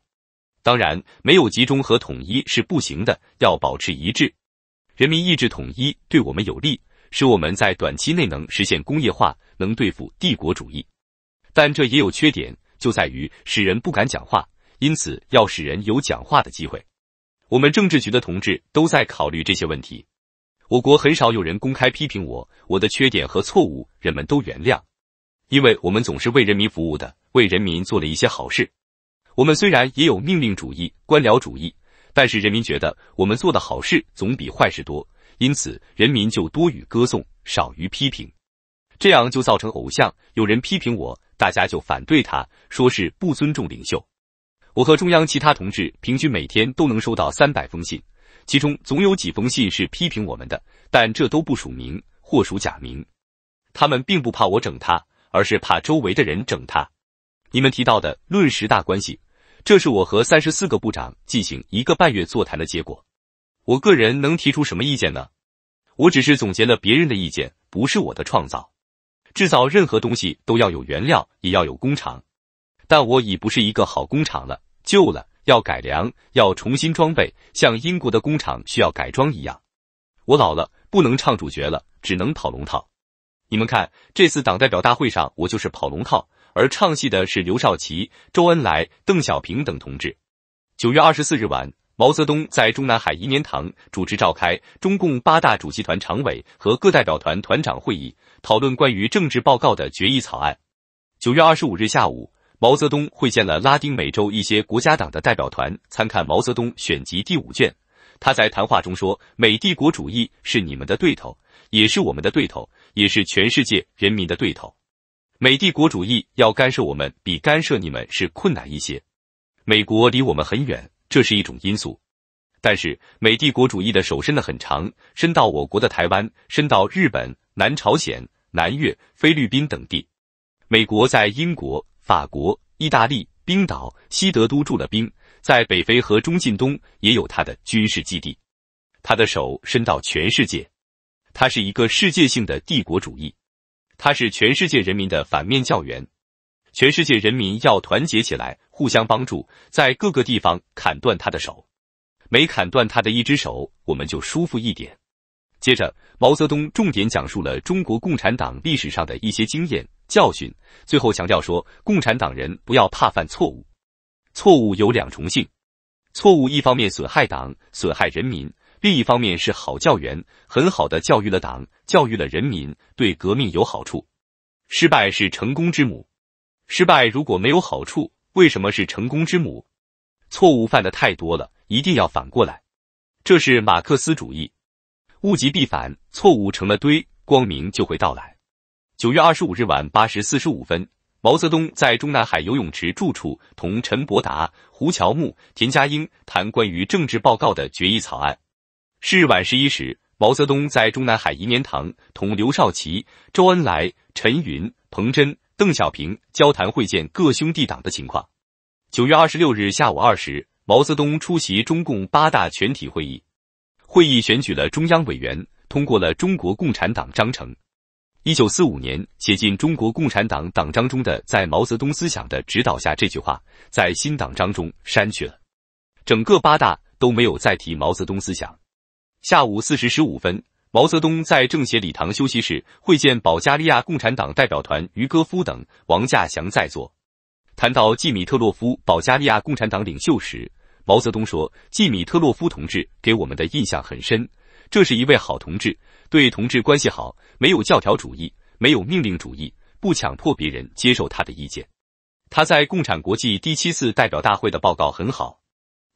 当然，没有集中和统一是不行的，要保持一致，人民意志统一对我们有利。使我们在短期内能实现工业化，能对付帝国主义，但这也有缺点，就在于使人不敢讲话。因此，要使人有讲话的机会。我们政治局的同志都在考虑这些问题。我国很少有人公开批评我，我的缺点和错误，人们都原谅，因为我们总是为人民服务的，为人民做了一些好事。我们虽然也有命令主义、官僚主义，但是人民觉得我们做的好事总比坏事多。因此，人民就多与歌颂，少于批评，这样就造成偶像。有人批评我，大家就反对他，说是不尊重领袖。我和中央其他同志平均每天都能收到三百封信，其中总有几封信是批评我们的，但这都不署名或署假名。他们并不怕我整他，而是怕周围的人整他。你们提到的论十大关系，这是我和三十四个部长进行一个半月座谈的结果。我个人能提出什么意见呢？我只是总结了别人的意见，不是我的创造。制造任何东西都要有原料，也要有工厂。但我已不是一个好工厂了，旧了，要改良，要重新装备，像英国的工厂需要改装一样。我老了，不能唱主角了，只能跑龙套。你们看，这次党代表大会上，我就是跑龙套，而唱戏的是刘少奇、周恩来、邓小平等同志。九月二十四日晚。毛泽东在中南海颐年堂主持召开中共八大主席团常委和各代表团团长会议，讨论关于政治报告的决议草案。九月二十五日下午，毛泽东会见了拉丁美洲一些国家党的代表团，参看《毛泽东选集》第五卷。他在谈话中说：“美帝国主义是你们的对头，也是我们的对头，也是全世界人民的对头。美帝国主义要干涉我们，比干涉你们是困难一些。美国离我们很远。”这是一种因素，但是美帝国主义的手伸得很长，伸到我国的台湾，伸到日本、南朝鲜、南越、菲律宾等地。美国在英国、法国、意大利、冰岛、西德都驻了兵，在北非和中近东也有他的军事基地。他的手伸到全世界，他是一个世界性的帝国主义，他是全世界人民的反面教员。全世界人民要团结起来，互相帮助，在各个地方砍断他的手。每砍断他的一只手，我们就舒服一点。接着，毛泽东重点讲述了中国共产党历史上的一些经验教训，最后强调说：共产党人不要怕犯错误，错误有两重性，错误一方面损害党、损害人民，另一方面是好教员，很好的教育了党，教育了人民，对革命有好处。失败是成功之母。失败如果没有好处，为什么是成功之母？错误犯的太多了，一定要反过来，这是马克思主义，物极必反，错误成了堆，光明就会到来。九月二十五日晚八时四十五分，毛泽东在中南海游泳池住处同陈伯达、胡乔木、田家英谈关于政治报告的决议草案。是日晚十一时，毛泽东在中南海颐年堂同刘少奇、周恩来、陈云、彭真。邓小平交谈会见各兄弟党的情况。九月二十六日下午二时，毛泽东出席中共八大全体会议。会议选举了中央委员，通过了中国共产党章程。一九四五年写进中国共产党党章中的“在毛泽东思想的指导下”这句话，在新党章中删去了。整个八大都没有再提毛泽东思想。下午四时十五分。毛泽东在政协礼堂休息室会见保加利亚共产党代表团于戈夫等，王稼祥在座。谈到季米特洛夫，保加利亚共产党领袖时，毛泽东说：“季米特洛夫同志给我们的印象很深，这是一位好同志，对同志关系好，没有教条主义，没有命令主义，不强迫别人接受他的意见。他在共产国际第七次代表大会的报告很好。”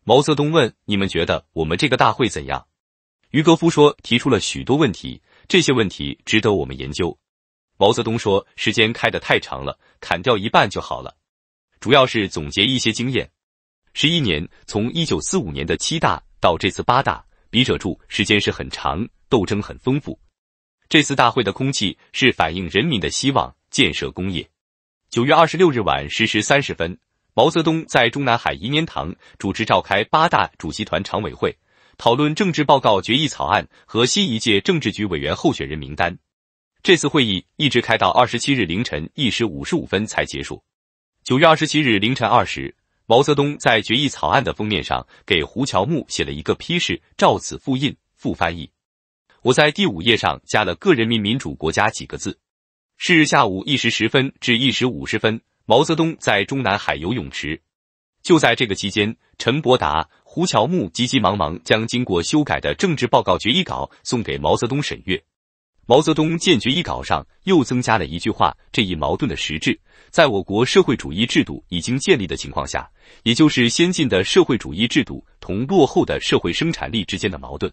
毛泽东问：“你们觉得我们这个大会怎样？”于格夫说：“提出了许多问题，这些问题值得我们研究。”毛泽东说：“时间开的太长了，砍掉一半就好了。主要是总结一些经验。十一年，从一九四五年的七大到这次八大，笔者注时间是很长，斗争很丰富。这次大会的空气是反映人民的希望，建设工业。”九月二十六日晚十时三十分，毛泽东在中南海颐年堂主持召开八大主席团常委会。讨论政治报告决议草案和新一届政治局委员候选人名单。这次会议一直开到二十七日凌晨一时五十五分才结束。九月二十七日凌晨二时，毛泽东在决议草案的封面上给胡乔木写了一个批示，照此复印、复翻译。我在第五页上加了“各人民民主国家”几个字。是日下午一时十分至一时五十分，毛泽东在中南海游泳池。就在这个期间，陈伯达。胡乔木急急忙忙将经过修改的政治报告决议稿送给毛泽东审阅。毛泽东见决议稿上又增加了一句话：“这一矛盾的实质，在我国社会主义制度已经建立的情况下，也就是先进的社会主义制度同落后的社会生产力之间的矛盾。”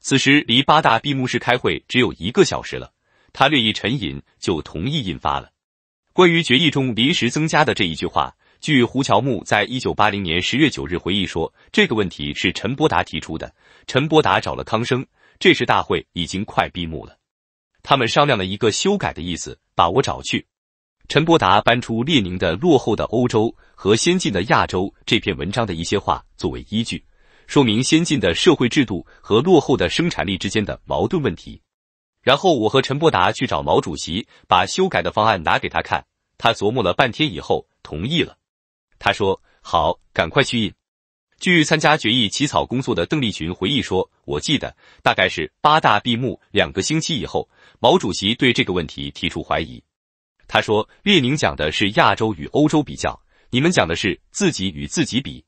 此时离八大闭幕式开会只有一个小时了，他略一沉吟，就同意印发了关于决议中临时增加的这一句话。据胡乔木在一九八零年十月九日回忆说，这个问题是陈伯达提出的。陈伯达找了康生，这时大会已经快闭幕了，他们商量了一个修改的意思，把我找去。陈伯达搬出列宁的《落后的欧洲和先进的亚洲》这篇文章的一些话作为依据，说明先进的社会制度和落后的生产力之间的矛盾问题。然后我和陈伯达去找毛主席，把修改的方案拿给他看，他琢磨了半天以后同意了。他说：“好，赶快去印。”据参加决议起草工作的邓丽群回忆说：“我记得大概是八大闭幕两个星期以后，毛主席对这个问题提出怀疑。他说：‘列宁讲的是亚洲与欧洲比较，你们讲的是自己与自己比。’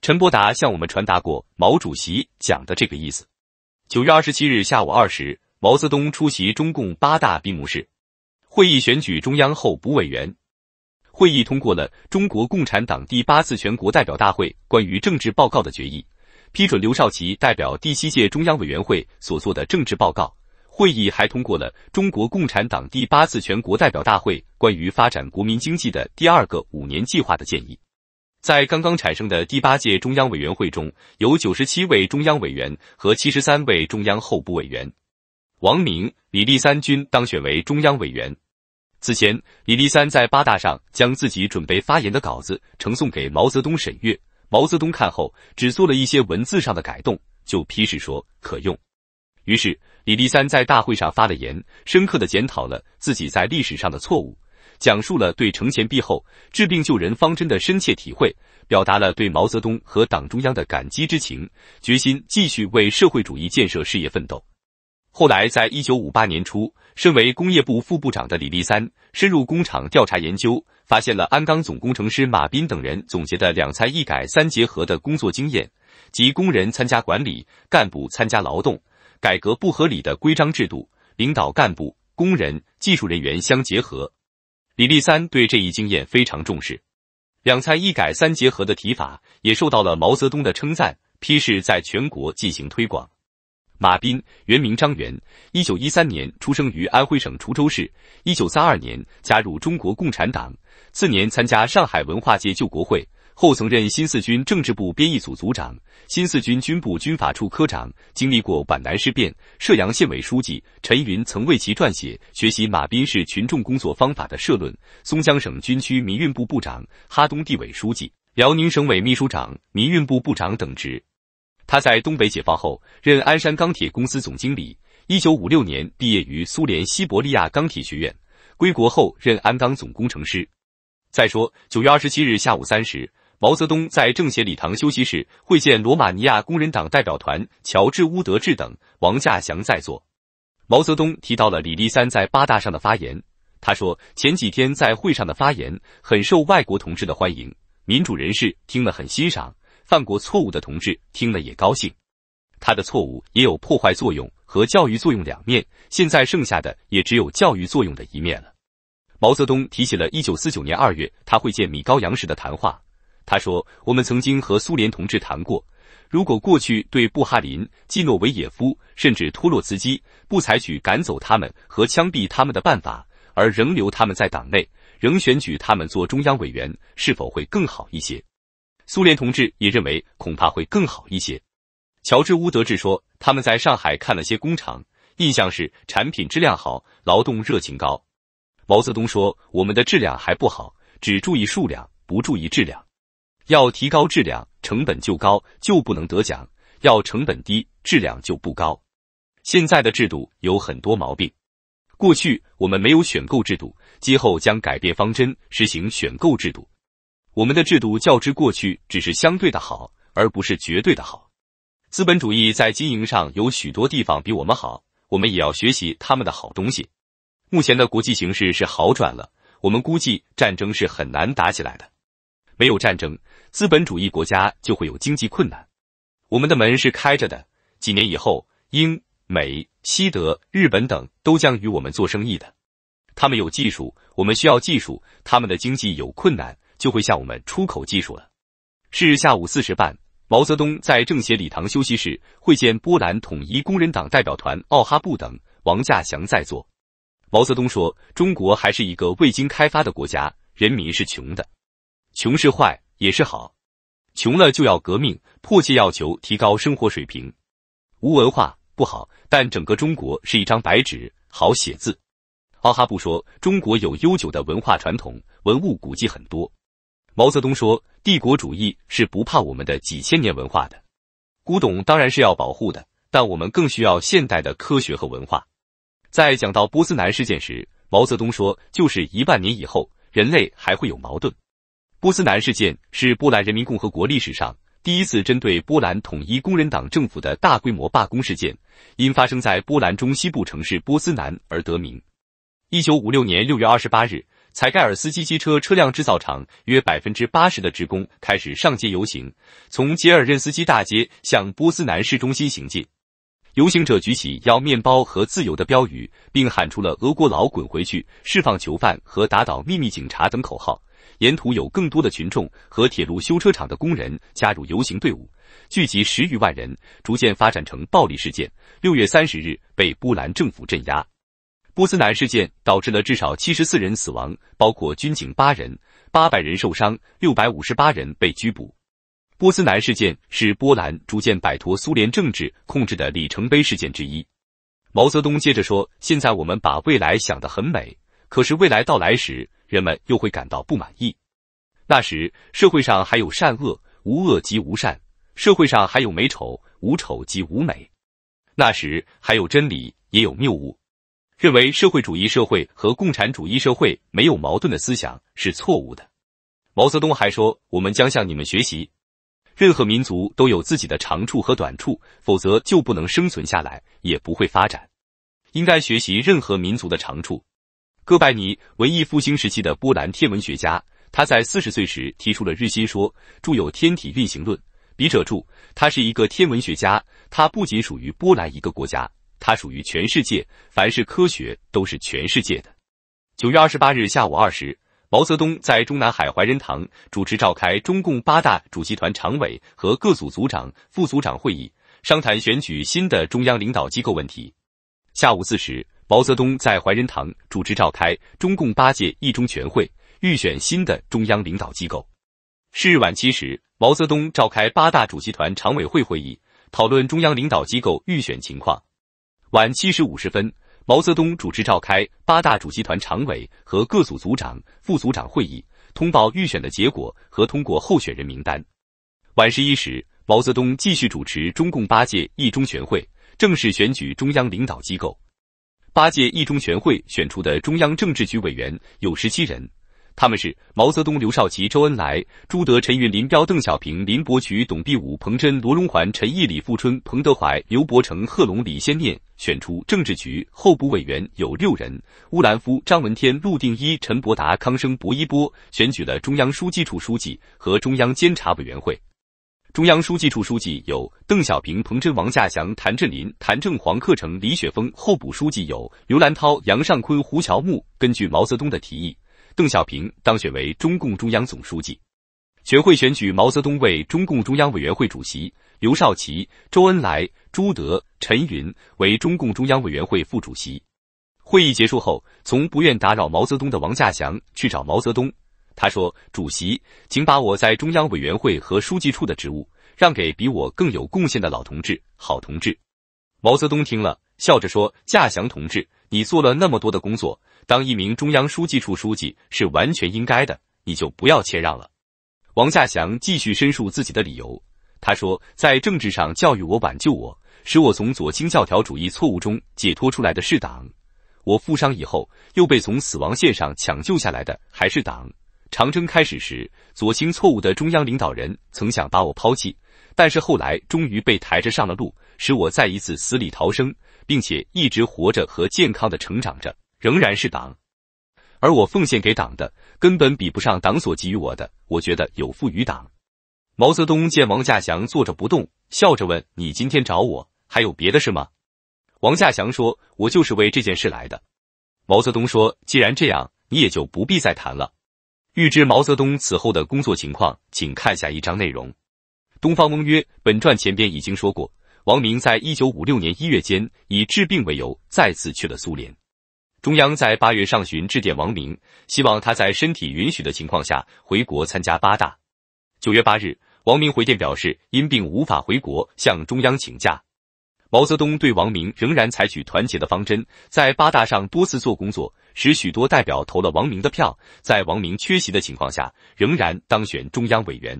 陈伯达向我们传达过毛主席讲的这个意思。”九月二十七日下午二时，毛泽东出席中共八大闭幕式，会议选举中央候补委员。会议通过了中国共产党第八次全国代表大会关于政治报告的决议，批准刘少奇代表第七届中央委员会所做的政治报告。会议还通过了中国共产党第八次全国代表大会关于发展国民经济的第二个五年计划的建议。在刚刚产生的第八届中央委员会中，有九十七位中央委员和七十三位中央候补委员，王明、李立三、军当选为中央委员。此前，李立三在八大上将自己准备发言的稿子呈送给毛泽东审阅。毛泽东看后，只做了一些文字上的改动，就批示说可用。于是，李立三在大会上发了言，深刻的检讨了自己在历史上的错误，讲述了对“惩前毖后，治病救人”方针的深切体会，表达了对毛泽东和党中央的感激之情，决心继续为社会主义建设事业奋斗。后来，在一九五八年初。身为工业部副部长的李立三深入工厂调查研究，发现了鞍钢总工程师马斌等人总结的“两参一改三结合”的工作经验，即工人参加管理，干部参加劳动，改革不合理的规章制度，领导干部、工人、技术人员相结合。李立三对这一经验非常重视，“两参一改三结合”的提法也受到了毛泽东的称赞，批示在全国进行推广。马斌原名张元，一九一三年出生于安徽省滁州市。一九三二年加入中国共产党，次年参加上海文化界救国会，后曾任新四军政治部编译组组长、新四军军部军法处科长，经历过皖南事变。射阳县委书记陈云曾为其撰写《学习马斌式群众工作方法》的社论。松江省军区民运部部长、哈东地委书记、辽宁省委秘书长、民运部部长等职。他在东北解放后任鞍山钢铁公司总经理。一九五六年毕业于苏联西伯利亚钢铁学院，归国后任鞍钢总工程师。再说，九月二十七日下午三时，毛泽东在政协礼堂休息室会见罗马尼亚工人党代表团乔治乌德治等，王稼祥在座。毛泽东提到了李立三在八大上的发言，他说前几天在会上的发言很受外国同志的欢迎，民主人士听了很欣赏。犯过错误的同志听了也高兴，他的错误也有破坏作用和教育作用两面，现在剩下的也只有教育作用的一面了。毛泽东提起了一九四九年二月他会见米高扬时的谈话，他说：“我们曾经和苏联同志谈过，如果过去对布哈林、季诺维也夫甚至托洛茨基不采取赶走他们和枪毙他们的办法，而仍留他们在党内，仍选举他们做中央委员，是否会更好一些？”苏联同志也认为恐怕会更好一些。乔治·乌德志说，他们在上海看了些工厂，印象是产品质量好，劳动热情高。毛泽东说，我们的质量还不好，只注意数量，不注意质量。要提高质量，成本就高，就不能得奖；要成本低，质量就不高。现在的制度有很多毛病。过去我们没有选购制度，今后将改变方针，实行选购制度。我们的制度较之过去只是相对的好，而不是绝对的好。资本主义在经营上有许多地方比我们好，我们也要学习他们的好东西。目前的国际形势是好转了，我们估计战争是很难打起来的。没有战争，资本主义国家就会有经济困难。我们的门是开着的，几年以后，英、美、西德、日本等都将与我们做生意的。他们有技术，我们需要技术；他们的经济有困难。就会向我们出口技术了。是下午四时半，毛泽东在政协礼堂休息室会见波兰统一工人党代表团奥哈布等，王稼祥在座。毛泽东说：“中国还是一个未经开发的国家，人民是穷的，穷是坏也是好，穷了就要革命，迫切要求提高生活水平。无文化不好，但整个中国是一张白纸，好写字。”奥哈布说：“中国有悠久的文化传统，文物古迹很多。”毛泽东说：“帝国主义是不怕我们的几千年文化的，古董当然是要保护的，但我们更需要现代的科学和文化。”在讲到波斯南事件时，毛泽东说：“就是一万年以后，人类还会有矛盾。”波斯南事件是波兰人民共和国历史上第一次针对波兰统一工人党政府的大规模罢工事件，因发生在波兰中西部城市波斯南而得名。一九五六年六月二十八日。采盖尔斯基机车车辆制造厂约百分之八十的职工开始上街游行，从杰尔任斯基大街向波斯南市中心行进。游行者举起要面包和自由的标语，并喊出了“俄国佬滚回去”、“释放囚犯”和“打倒秘密警察”等口号。沿途有更多的群众和铁路修车厂的工人加入游行队伍，聚集十余万人，逐渐发展成暴力事件。六月三十日被波兰政府镇压。波斯南事件导致了至少七十四人死亡，包括军警八人，八百人受伤，六百五十八人被拘捕。波斯南事件是波兰逐渐摆脱苏联政治控制的里程碑事件之一。毛泽东接着说：“现在我们把未来想得很美，可是未来到来时，人们又会感到不满意。那时社会上还有善恶，无恶即无善；社会上还有美丑，无丑即无美。那时还有真理，也有谬误。”认为社会主义社会和共产主义社会没有矛盾的思想是错误的。毛泽东还说：“我们将向你们学习。任何民族都有自己的长处和短处，否则就不能生存下来，也不会发展。应该学习任何民族的长处。”哥白尼，文艺复兴时期的波兰天文学家，他在四十岁时提出了日心说，著有《天体运行论》。笔者注：他是一个天文学家，他不仅属于波兰一个国家。它属于全世界，凡是科学都是全世界的。九月二十八日下午二时，毛泽东在中南海怀仁堂主持召开中共八大主席团常委和各组组长、副组长会议，商谈选举新的中央领导机构问题。下午四时，毛泽东在怀仁堂主持召开中共八届一中全会，预选新的中央领导机构。是日晚七时，毛泽东召开八大主席团常委会会议，讨论中央领导机构预选情况。晚七时五十分，毛泽东主持召开八大主席团常委和各组组长、副组长会议，通报预选的结果和通过候选人名单。晚十一时，毛泽东继续主持中共八届一中全会，正式选举中央领导机构。八届一中全会选出的中央政治局委员有十七人。他们是毛泽东、刘少奇、周恩来、朱德、陈云、林彪、邓小平、林伯渠、董必武、彭真、罗荣桓、陈毅、李富春、彭德怀、刘伯承、贺龙、李先念。选出政治局候补委员有六人：乌兰夫、张闻天、陆定一、陈伯达、康生、薄一波。选举了中央书记处书记和中央监察委员会。中央书记处书记有邓小平、彭真、王稼祥、谭震林、谭政、黄克诚、李雪峰。候补书记有刘兰涛、杨尚昆、胡乔木。根据毛泽东的提议。邓小平当选为中共中央总书记，全会选举毛泽东为中共中央委员会主席，刘少奇、周恩来、朱德、陈云为中共中央委员会副主席。会议结束后，从不愿打扰毛泽东的王稼祥去找毛泽东，他说：“主席，请把我在中央委员会和书记处的职务让给比我更有贡献的老同志、好同志。”毛泽东听了，笑着说：“稼祥同志，你做了那么多的工作。”当一名中央书记处书记是完全应该的，你就不要谦让了。王稼祥继续申述自己的理由。他说：“在政治上教育我、挽救我，使我从左倾教条主义错误中解脱出来的是党；我负伤以后又被从死亡线上抢救下来的还是党。长征开始时，左倾错误的中央领导人曾想把我抛弃，但是后来终于被抬着上了路，使我再一次死里逃生，并且一直活着和健康的成长着。”仍然是党，而我奉献给党的根本比不上党所给予我的，我觉得有负于党。毛泽东见王稼祥坐着不动，笑着问：“你今天找我，还有别的事吗？”王稼祥说：“我就是为这件事来的。”毛泽东说：“既然这样，你也就不必再谈了。”欲知毛泽东此后的工作情况，请看下一章内容。东方翁曰：“本传前边已经说过，王明在一九五六年一月间以治病为由，再次去了苏联。”中央在八月上旬致电王明，希望他在身体允许的情况下回国参加八大。九月八日，王明回电表示因病无法回国，向中央请假。毛泽东对王明仍然采取团结的方针，在八大上多次做工作，使许多代表投了王明的票。在王明缺席的情况下，仍然当选中央委员。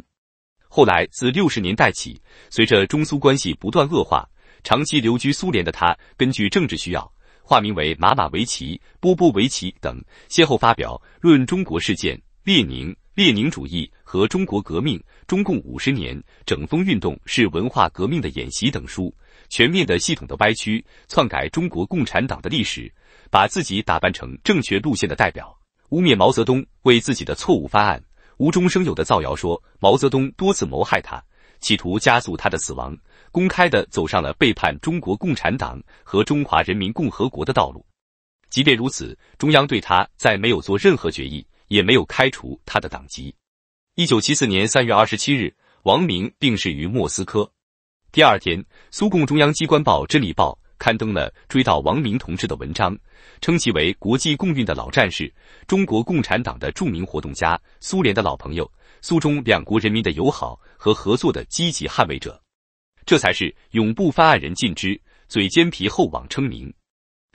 后来，自六十年代起，随着中苏关系不断恶化，长期留居苏联的他，根据政治需要。化名为马马维奇、波波维奇等，先后发表《论中国事件》《列宁》《列宁主义和中国革命》《中共五十年》《整风运动是文化革命的演习》等书，全面的、系统的歪曲、篡改中国共产党的历史，把自己打扮成正确路线的代表，污蔑毛泽东为自己的错误翻案，无中生有的造谣说毛泽东多次谋害他，企图加速他的死亡。公开的走上了背叛中国共产党和中华人民共和国的道路。即便如此，中央对他再没有做任何决议，也没有开除他的党籍。一九七四年三月二十七日，王明病逝于莫斯科。第二天，苏共中央机关报《真理报》刊登了追悼王明同志的文章，称其为国际共运的老战士、中国共产党的著名活动家、苏联的老朋友、苏中两国人民的友好和合作的积极捍卫者。这才是永不翻案人尽知，嘴尖皮厚网称名。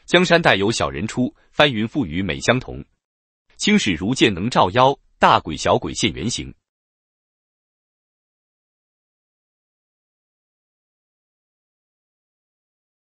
江山代有小人出，翻云覆雨美相同。青史如剑能照妖，大鬼小鬼现原形。